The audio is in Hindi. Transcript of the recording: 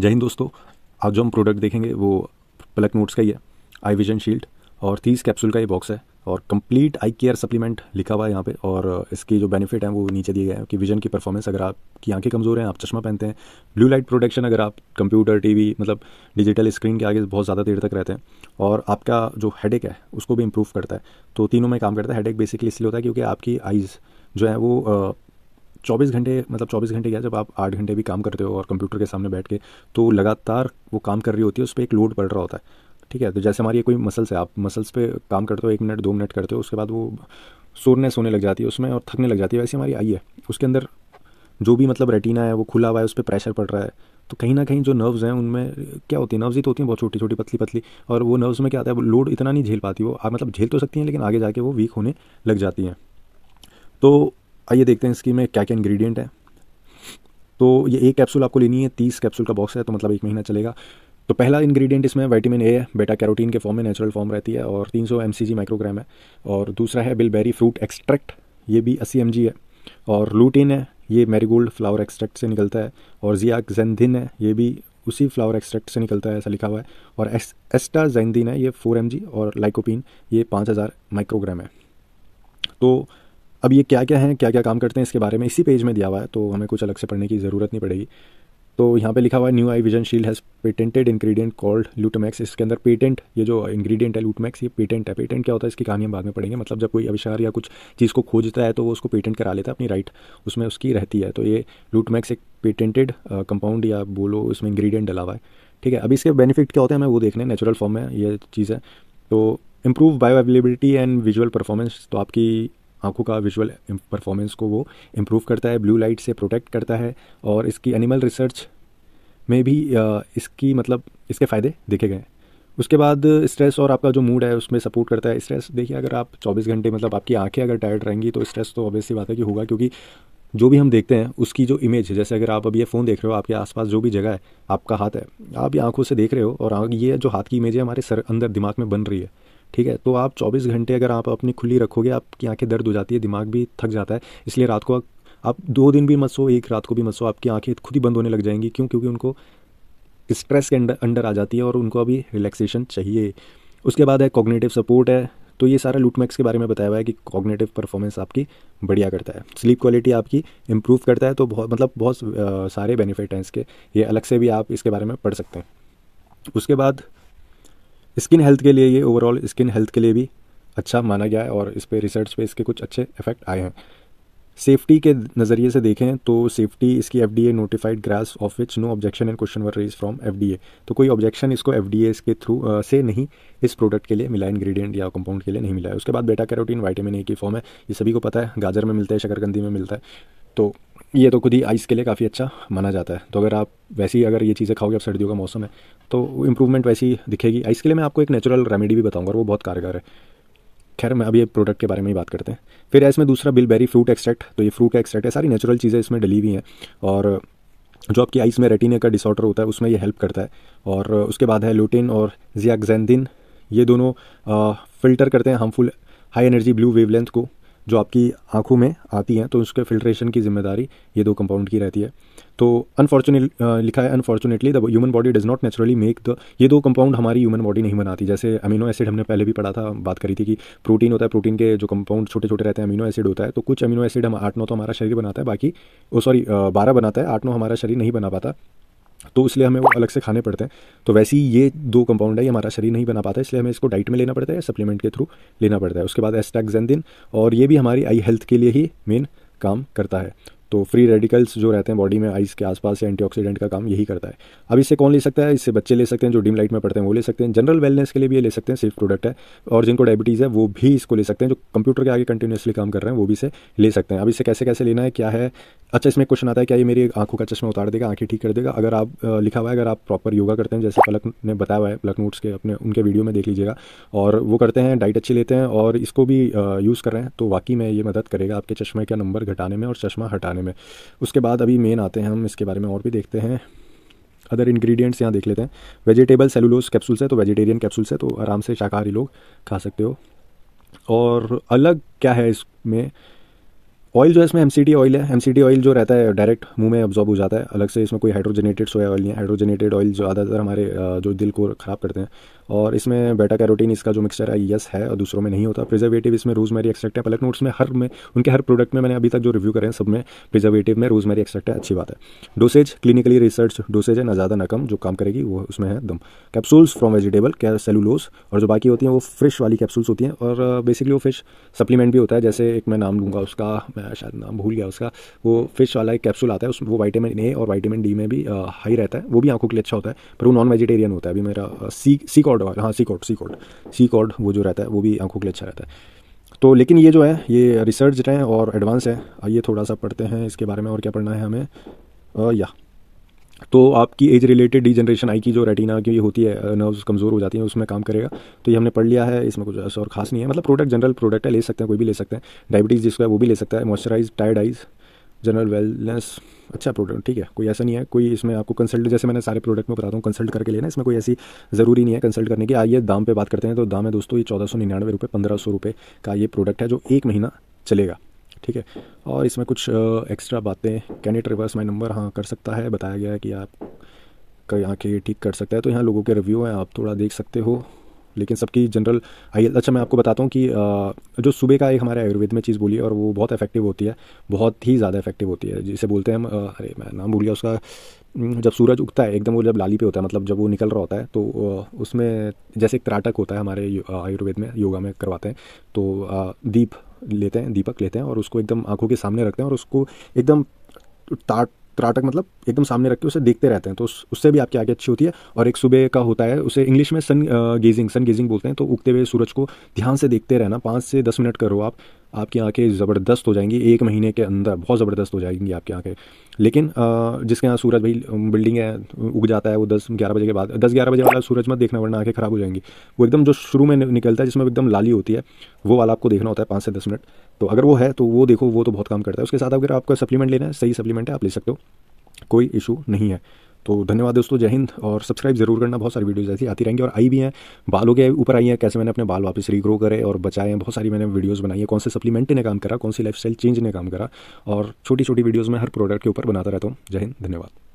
जय हिंद दोस्तों आज जो हम प्रोडक्ट देखेंगे वो प्लक नोट्स का ही है आई विजन शील्ड और तीस कैप्सूल का ये बॉक्स है और कंप्लीट आई केयर सप्लीमेंट लिखा हुआ है यहाँ पे और इसके जो बेनिफिट हैं वो नीचे दिए गए हैं कि विजन की परफॉर्मेंस अगर आपकी आंखें कमज़ोर हैं आप चश्मा पहनते हैं ब्लू लाइट प्रोटेक्शन अगर आप कंप्यूटर टीवी मतलब डिजिटल स्क्रीन के आगे बहुत ज़्यादा देर तक रहते हैं और आपका जो हेड है उसको भी इम्प्रूव करता है तो तीनों में काम करता है हेड बेसिकली इसलिए होता है क्योंकि आपकी आइज़ जो है वो 24 घंटे मतलब 24 घंटे क्या जब आप आठ घंटे भी काम करते हो और कंप्यूटर के सामने बैठ के तो लगातार वो काम कर रही होती है उस पर एक लोड पड़ रहा होता है ठीक है तो जैसे हमारी कोई मसल्स है आप मसल्स पे काम करते हो एक मिनट दो मिनट करते हो उसके बाद वो सोने सोने लग जाती है उसमें और थकने लग जाती है वैसे हमारी आई है उसके अंदर जो भी मतलब रेटिना है वो खुला हुआ है उस पर प्रेशर पड़ रहा है तो कहीं ना कहीं जो नर्व्स हैं उनमें क्या होती है नर्व्स ही तो होती हैं बहुत छोटी छोटी पतली पतली और वो नर्व्स में क्या आता है लोड इतना नहीं झेल पाती वो मतलब झेल तो सकती हैं लेकिन आगे जाके वो वीक होने लग जाती हैं तो आइए देखते हैं इसकी में क्या क्या इंग्रेडिएंट है तो ये एक कैप्सूल आपको लेनी है तीस कैप्सूल का बॉक्स है तो मतलब एक महीना चलेगा तो पहला इंग्रेडिएंट इसमें विटामिन ए है बेटा कैरोटीन के फॉर्म में नेचुरल फॉर्म रहती है और 300 सौ माइक्रोग्राम है और दूसरा है बिलबेरी फ्रूट एक्सट्रैक्ट ये भी अस्सी एम है और लूटिन है ये मैरीगोल्ड फ्लावर एक्सट्रैक्ट से निकलता है और जिया जैनदिन है ये भी उसी फ्लावर एक्सट्रैक्ट से निकलता है ऐसा लिखा हुआ है और एस एस्टा जैनदिन है ये फोर एम और लाइकोपिन ये पाँच हज़ार माइक्रोग्राम है तो अब ये क्या क्या हैं क्या क्या काम करते हैं इसके बारे में इसी पेज में दिया हुआ है तो हमें कुछ अलग से पढ़ने की ज़रूरत नहीं पड़ेगी तो यहाँ पे लिखा हुआ है new eye vision shield has patented ingredient called Lutemax इसके अंदर पेटेंट ये जो इंग्रेडिएंट है लूटमैक्स ये पेटेंट है पेटेंट क्या होता है इसकी कहानी हम बाद में पढ़ेंगे मतलब जब कोई अविष्कार या कुछ चीज़ को खोजता है तो वो उसको पेटेंट करा लेता है अपनी राइट उसमें उसकी रहती है तो ये लूटमैक्स एक पेटेंटेड कंपाउंड या बोलो उसमें इंग्रीडियंट डला हुआ है ठीक है अब इसके बेनिफिट क्या होते हैं हमें वो देखने नेचुरल फॉर्म में ये चीज़ है तो improve bioavailability and visual performance तो आपकी आंखों का विजुअल परफॉर्मेंस को वो इम्प्रूव करता है ब्लू लाइट से प्रोटेक्ट करता है और इसकी एनिमल रिसर्च में भी इसकी मतलब इसके फ़ायदे देखे गए उसके बाद स्ट्रेस और आपका जो मूड है उसमें सपोर्ट करता है स्ट्रेस देखिए अगर आप 24 घंटे मतलब आपकी आंखें अगर टायर्ड रहेंगी तो स्ट्रेस तो ऑब्वियसली बात है कि होगा क्योंकि जो भी हम देखते हैं उसकी जो इमेज है जैसे अगर आप अभी ये फ़ोन देख रहे हो आपके आसपास जो भी जगह है आपका हाथ है आप ये आंखों से देख रहे हो और ये जो हाथ की इमेज है हमारे सर अंदर दिमाग में बन रही है ठीक है तो आप 24 घंटे अगर आप अपनी खुली रखोगे आपकी आंखें दर्द हो जाती है दिमाग भी थक जाता है इसलिए रात को आप दो दिन भी मत सो एक रात को भी मत सो आपकी आंखें खुद ही बंद होने लग जाएंगी क्यों क्योंकि उनको स्ट्रेस के अंडर अंडर आ जाती है और उनको अभी रिलैक्सेशन चाहिए उसके बाद है कॉग्नेटिव सपोर्ट है तो ये सारा लूटमैक्स के बारे में बताया हुआ है कि कॉग्नेटिव परफॉर्मेंस आपकी बढ़िया करता है स्लीप क्वालिटी आपकी इम्प्रूव करता है तो बहुत मतलब बहुत सारे बेनिफिट हैं इसके ये अलग से भी आप इसके बारे में पढ़ सकते हैं उसके बाद स्किन हेल्थ के लिए ये ओवरऑल स्किन हेल्थ के लिए भी अच्छा माना गया है और इस पर रिसर्च पे इसके कुछ अच्छे इफेक्ट आए हैं सेफ्टी के नज़रिए से देखें तो सेफ्टी इसकी F D A notified GRAS of which no objection and question were raised from F D A तो कोई ऑब्जेक्शन इसको एफ डी ए इसके थ्रू से नहीं इस प्रोडक्ट के लिए मिला इंग्रेडिएंट या कंपाउंड के लिए नहीं मिला है उसके बाद बेटा कैरोटीन वाइटामिन ए की फॉर्म है ये सभी को पता है गाजर में मिलता है शकरकंदी में मिलता है तो ये तो खुद ही आइस के लिए काफ़ी अच्छा माना जाता है तो अगर आप वैसी अगर ये चीज़ें खाओगे अब सर्दियों का मौसम है तो इम्प्रूवमेंट वैसी दिखेगी आइस के लिए मैं आपको एक नेचुरल रेमेडी भी बताऊँगा वो बहुत कारगर है खैर मैं अभी प्रोडक्ट के बारे में ही बात करते हैं फिर है इसमें दूसरा बिल बेरी फ्रूट एक्सट्रैक्ट तो ये फ्रूट एक्सट्रैक्ट है सारी नेचुरल चीज़ें इसमें डली हुई हैं और जो आपकी आइस में रेटिना का डिसऑर्डर होता है उसमें ये हेल्प करता है और उसके बाद है लुटिन और जियाक्जेंदिन ये दोनों फ़िल्टर करते हैं harmful high energy blue wavelength को जो आपकी आंखों में आती हैं तो उसके फिल्ट्रेशन की जिम्मेदारी ये दो कंपाउंड की रहती है तो अनफॉर्चुनेट लिखा है unfortunately the human body does not naturally make the ये दो कंपाउंड हमारी ह्यूमन बॉडी नहीं बनाती जैसे अमीनो एसिड हमने पहले भी पढ़ा था बात करी थी कि प्रोटीन होता है प्रोटीन के जो कंपाउंड छोटे छोटे रहते हैं अमीनो एसिड होता है तो कुछ अमीनो एसिड हम आठ नौ तो हमारा शरीर बनाता है बाकी ओ सॉरी बारह बनाता है आठ नौ हमारा शरीर नहीं बना पाता तो इसलिए हमें वो अलग से खाने पड़ते हैं तो वैसे ही ये दो कंपाउंड है ये हमारा शरीर नहीं बना पाता है इसलिए हमें इसको डाइट में लेना पड़ता है या सप्लीमेंट के थ्रू लेना पड़ता है उसके बाद एस्टैक्जेंदिन और ये भी हमारी आई हेल्थ के लिए ही मेन काम करता है तो फ्री रेडिकल्स जो रहते हैं बॉडी में आइस के आसपास या एंटीऑक्सीडेंट का काम यही करता है अब इसे कौन ले सकता है इससे बच्चे ले सकते हैं जो डिम लाइट में पढ़ते हैं वो ले सकते हैं जनरल वेलनेस के लिए भी ये ले सकते हैं सेफ प्रोडक्ट है और जिनको डायबिटीज़ है वो भी इसको ले सकते हैं जो कंप्यूटर के आगे कंटिन्यूसली काम कर रहे हैं वो भी इसे ले सकते हैं अब इसे कैसे कैसे लेना है क्या है अच्छा इसमें क्वेश्चन आता है क्या ये मेरी आंखों का चश्मा उतार देगा आंखें ठीक कर देगा अगर आप लिखा हुआ है अगर आप प्रॉपर योगा करते हैं जैसे पलक ने बताया हुआ है पलक नोट्स के अपने उनके वीडियो में देख लीजिएगा और वो करते हैं डाइट अच्छी लेते हैं और इसको भी यूज़ कर रहे हैं तो वाकई में ये मदद करेगा आपके चश्मे का नंबर घटाने में और चश्मा हटाने में उसके बाद अभी मेन आते हैं हम इसके बारे में और भी देखते हैं अदर इंग्रेडिएंट्स यहाँ देख लेते हैं वेजिटेबल सेलुलोज कैप्सूल्स है तो वेजिटेरियन कैप्सूल्स है तो आराम से शाकाहारी लोग खा सकते हो और अलग क्या है इसमें ऑयल जो है इसमें एम ऑयल है एम ऑयल जो रहता है डायरेक्ट मुंह में अब्जॉर्ब हो जाता है अलग से इसमें कोई हाइड्रोजनेटेड सोया ऑयल नहीं है हाइड्रोजनेटेड ऑयल ज़्यादातर हमारे जो दिल को ख़राब करते हैं और इसमें बेटा कैरोटीन इसका जो मिक्सचर है यस है और दूसरों में नहीं होता प्रिजर्वेटिव इसमें रोज मेरी एक्सेक्ट है पलट नोट्स में हर में उनके हर प्रोडक्ट में मैंने अभी तक जो रिव्यू करें सब में प्रिजर्वेटिव में रोज मेरी एक्सट्रैक्ट है अच्छी बात है डोसेज क्लिनिकली रिसर्च डोसेज है ना ज़्यादा ना कम जो काम करेगी वो उसमें है दम कैप्सूल्स फ्रॉम वेजिटेबल क्या सेलूलोस और जो बाकी होती हैं वो फ्रेश वाली कैप्सूल्स होती हैं और बेसिकली वो फिश सप्लीमेंट भी होता है जैसे एक मैं नाम लूँगा उसका शायद नाम भूल गया उसका वो फिश वाला एक कैप्सूल आता है उसमें वो वाइटामिन ए और वाइटामिन डी में भी हाई रहता है वो भी आंखों के लिए अच्छा होता है पर वो नॉन वेजिटेरियन होता है अभी मेरा सी सी कॉर्ड हाँ sea cord sea cord sea cord वो जो रहता है वो भी आंखों के लिए अच्छा रहता है तो लेकिन ये जो है ये रिसर्च है और एडवांस है आइए थोड़ा सा पढ़ते हैं इसके बारे में और क्या पढ़ना है हमें या तो आपकी age related degeneration eye की जो रेटिना की होती है नर्व्स कमज़ोर हो जाती हैं उसमें काम करेगा तो ये हमने पढ़ लिया है इसमें कुछ ऐसा और खास नहीं है मतलब प्रोडक्ट जनरल प्रोडक्ट है ले सकते हैं कोई भी ले सकते हैं डायबिटीज़ जिसका है वो भी ले सकता है मॉइस्चराइज टाइड आइज़ जनरल वेलनेस अच्छा प्रोडक्ट ठीक है कोई ऐसा नहीं है कोई इसमें आपको कंसल्ट जैसे मैंने सारे प्रोडक्ट में बताता हूँ कंसल्ट करके लेना इसमें कोई ऐसी ज़रूरी नहीं है कंसल्ट करने की आइए दाम पे बात करते हैं तो दाम है दोस्तों ये चौदह सौ निन्यानवे रुपये पंद्रह सौ रुपये का ये प्रोडक्ट है जो एक महीना चलेगा ठीक है और इसमें कुछ एक्स्ट्रा बातें can it reverse my number हाँ कर सकता है बताया गया है कि आप का यहाँ के ठीक कर सकता है तो यहाँ लोगों के रिव्यू हैं आप थोड़ा देख सकते हो लेकिन सबकी जनरल आई अच्छा मैं आपको बताता हूँ कि जो सुबह का एक हमारे आयुर्वेद में चीज़ बोली है और वो बहुत इफेक्टिव होती है बहुत ही ज़्यादा इफेक्टिव होती है जिसे बोलते हैं हम अरे मैं नाम भूल गया उसका जब सूरज उगता है एकदम वो जब लाली पे होता है मतलब जब वो निकल रहा होता है तो उसमें जैसे एक त्राटक होता है हमारे आयुर्वेद में योगा में करवाते हैं तो दीप लेते हैं दीपक लेते हैं और उसको एकदम आंखों के सामने रखते हैं और उसको एकदम ताट त्राटक मतलब एकदम सामने रख के उसे देखते रहते हैं तो उस, उससे भी आपकी आगे अच्छी होती है और एक सुबह का होता है उसे इंग्लिश में सन गेजिंग सन गेजिंग बोलते हैं तो उगते हुए सूरज को ध्यान से देखते रहना पाँच से दस मिनट करो आप आपकी आंखें ज़बरदस्त हो जाएंगी एक महीने के अंदर बहुत ज़बरदस्त हो जाएंगी आपकी आंखें लेकिन जिसके यहाँ सूरज भाई बिल्डिंग है उग जाता है वो दस ग्यारह बजे के बाद दस ग्यारह बजे वाला सूरज मत देखना वरना आंखें ख़राब हो जाएंगी वो एकदम जो शुरू में निकलता है जिसमें एकदम लाली होती है वो वाला आपको देखना होता है पाँच से दस मिनट तो अगर वो है तो वो देखो वो तो बहुत काम करता है उसके साथ अगर आपका सप्लीमेंट लेना है सही सप्लीमेंट है आप ले सकते हो कोई इशू नहीं है तो धन्यवाद दोस्तों जय हिंद और सब्सक्राइब जरूर करना बहुत सारी वीडियोज़ ऐसी आती रहेंगी और आई भी हैं बालों के ऊपर आई हैं कैसे मैंने अपने बाल वापस रीग्रो करे और बचाए हैं बहुत सारी मैंने वीडियोज़ बनाई है कौन से सप्लीमेंट ने काम करा कौन सी लाइफ चेंज ने काम करा और छोटी छोटी वीडियोज़ में हर प्रोडक्ट के ऊपर बनाता रहता हूँ जय हिंद धन्यवाद